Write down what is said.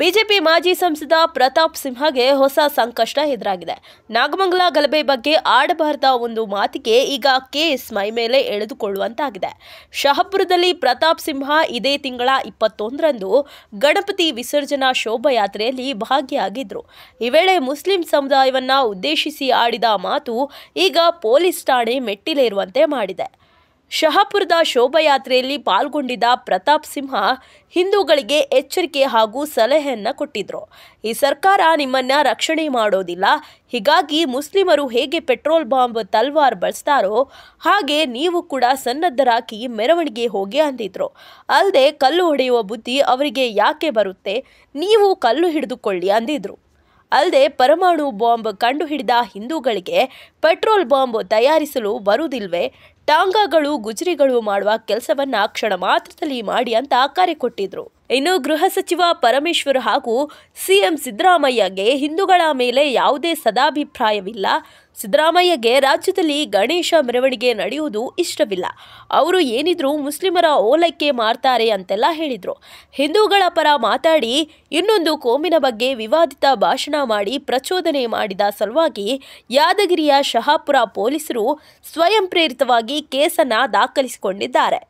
BJP ಮಾಜಿ ಸಂಸದ ಪ್ರತಾಪ್ ಸಿಂಹಗೆ ಹೊಸ ಸಂಕಷ್ಟ ಎದುರಾಗಿದೆ ನಾಗಮಂಗಲ ಗಲಭೆ ಬಗ್ಗೆ ಆಡಬಾರದ ಒಂದು ಮಾತಿಗೆ ಈಗ ಕೇಸ್ ಮೈ ಮೇಲೆ ಎಳೆದುಕೊಳ್ಳುವಂತಾಗಿದೆ ಶಹಾಪುರದಲ್ಲಿ ಪ್ರತಾಪ್ ಸಿಂಹ ಇದೇ ತಿಂಗಳ ಇಪ್ಪತ್ತೊಂದರಂದು ಗಣಪತಿ ವಿಸರ್ಜನಾ ಶೋಭಾಯಾತ್ರೆಯಲ್ಲಿ ಭಾಗಿಯಾಗಿದ್ದರು ಈ ವೇಳೆ ಮುಸ್ಲಿಂ ಸಮುದಾಯವನ್ನು ಉದ್ದೇಶಿಸಿ ಆಡಿದ ಮಾತು ಈಗ ಪೊಲೀಸ್ ಠಾಣೆ ಮೆಟ್ಟಿಲೇರುವಂತೆ ಮಾಡಿದೆ ಶಹಾಪುರದ ಶೋಭಾಯಾತ್ರೆಯಲ್ಲಿ ಪಾಲ್ಗೊಂಡಿದ್ದ ಪ್ರತಾಪ್ ಸಿಂಹ ಹಿಂದೂಗಳಿಗೆ ಎಚ್ಚರಿಕೆ ಹಾಗೂ ಸಲಹೆಯನ್ನು ಕೊಟ್ಟಿದ್ರು ಈ ಸರ್ಕಾರ ನಿಮ್ಮನ್ನ ರಕ್ಷಣೆ ಮಾಡೋದಿಲ್ಲ ಹೀಗಾಗಿ ಮುಸ್ಲಿಮರು ಹೇಗೆ ಪೆಟ್ರೋಲ್ ಬಾಂಬ್ ತಲ್ವಾರ್ ಬಳಸ್ತಾರೋ ಹಾಗೆ ನೀವು ಕೂಡ ಸನ್ನದ್ಧರಾಕಿ ಮೆರವಣಿಗೆ ಹೋಗಿ ಅಂದಿದ್ರು ಅಲ್ಲದೆ ಕಲ್ಲು ಹೊಡೆಯುವ ಬುದ್ಧಿ ಅವರಿಗೆ ಯಾಕೆ ಬರುತ್ತೆ ನೀವು ಕಲ್ಲು ಹಿಡಿದುಕೊಳ್ಳಿ ಅಂದಿದ್ರು ಅಲ್ಲದೆ ಪರಮಾಣು ಬಾಂಬ್ ಕಂಡುಹಿಡಿದ ಹಿಂದೂಗಳಿಗೆ ಪೆಟ್ರೋಲ್ ಬಾಂಬ್ ತಯಾರಿಸಲು ಬರುವುದಿಲ್ವೇ ಟಾಂಗಾಗಳು ಗುಜರಿಗಳು ಮಾಡುವ ಕೆಲಸವನ್ನು ಕ್ಷಣ ಮಾತ್ರದಲ್ಲಿ ಮಾಡಿ ಅಂತ ಕರೆ ಕೊಟ್ಟಿದ್ರು ಇನ್ನು ಗೃಹ ಸಚಿವ ಪರಮೇಶ್ವರ್ ಹಾಗೂ ಸಿಎಂ ಸಿದ್ದರಾಮಯ್ಯಗೆ ಹಿಂದೂಗಳ ಮೇಲೆ ಯಾವುದೇ ಸದಾಭಿಪ್ರಾಯವಿಲ್ಲ ಸಿದ್ದರಾಮಯ್ಯಗೆ ರಾಜ್ಯದಲ್ಲಿ ಗಣೇಶ ಮೆರವಣಿಗೆ ನಡೆಯುವುದು ಇಷ್ಟವಿಲ್ಲ ಅವರು ಏನಿದ್ರೂ ಮುಸ್ಲಿಮರ ಓಲೈಕೆ ಮಾಡ್ತಾರೆ ಅಂತೆಲ್ಲ ಹೇಳಿದರು ಹಿಂದೂಗಳ ಪರ ಮಾತಾಡಿ ಇನ್ನೊಂದು ಕೋಮಿನ ಬಗ್ಗೆ ವಿವಾದಿತ ಭಾಷಣ ಮಾಡಿ ಪ್ರಚೋದನೆ ಮಾಡಿದ ಸಲುವಾಗಿ ಯಾದಗಿರಿಯ ಶಹಾಪುರ ಪೊಲೀಸರು ಸ್ವಯಂ ಪ್ರೇರಿತವಾಗಿ ಕೇಸನ್ನು ದಾಖಲಿಸಿಕೊಂಡಿದ್ದಾರೆ